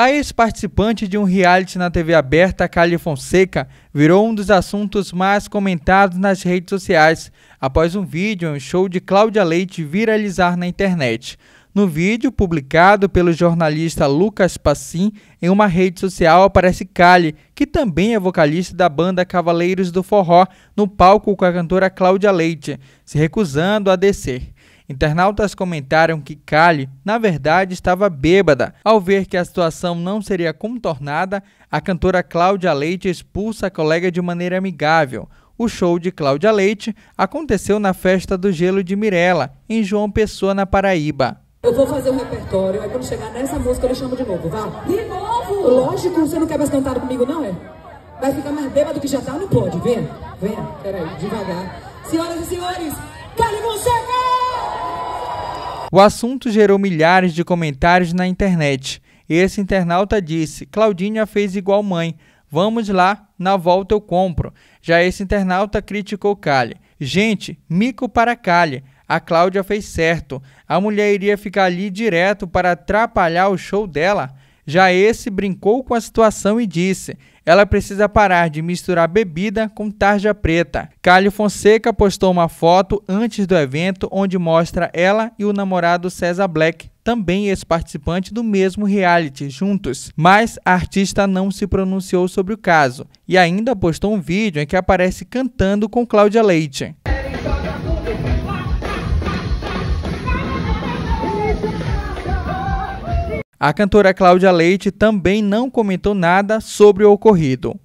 A ex-participante de um reality na TV aberta, Cali Fonseca, virou um dos assuntos mais comentados nas redes sociais após um vídeo em um show de Cláudia Leite viralizar na internet. No vídeo, publicado pelo jornalista Lucas Passim em uma rede social, aparece Cali, que também é vocalista da banda Cavaleiros do Forró, no palco com a cantora Cláudia Leite, se recusando a descer. Internautas comentaram que Kali, na verdade, estava bêbada. Ao ver que a situação não seria contornada, a cantora Cláudia Leite expulsa a colega de maneira amigável. O show de Cláudia Leite aconteceu na Festa do Gelo de Mirella, em João Pessoa, na Paraíba. Eu vou fazer um repertório, aí quando chegar nessa música eu lhe chamo de novo, vá. De novo? Lógico, você não quer mais cantar comigo, não é? Vai ficar mais bêbado que já tá, não pode, vem. Vem, peraí, devagar. Senhoras e senhores, Cali Fonseca! O assunto gerou milhares de comentários na internet. Esse internauta disse: Claudinha fez igual mãe. Vamos lá, na volta eu compro. Já esse internauta criticou Kali. Gente, mico para Kali. A Cláudia fez certo. A mulher iria ficar ali direto para atrapalhar o show dela. Já esse brincou com a situação e disse: ela precisa parar de misturar bebida com tarja preta. Cálio Fonseca postou uma foto antes do evento onde mostra ela e o namorado César Black, também ex-participante do mesmo reality, juntos. Mas a artista não se pronunciou sobre o caso e ainda postou um vídeo em que aparece cantando com Cláudia Leite. A cantora Cláudia Leite também não comentou nada sobre o ocorrido.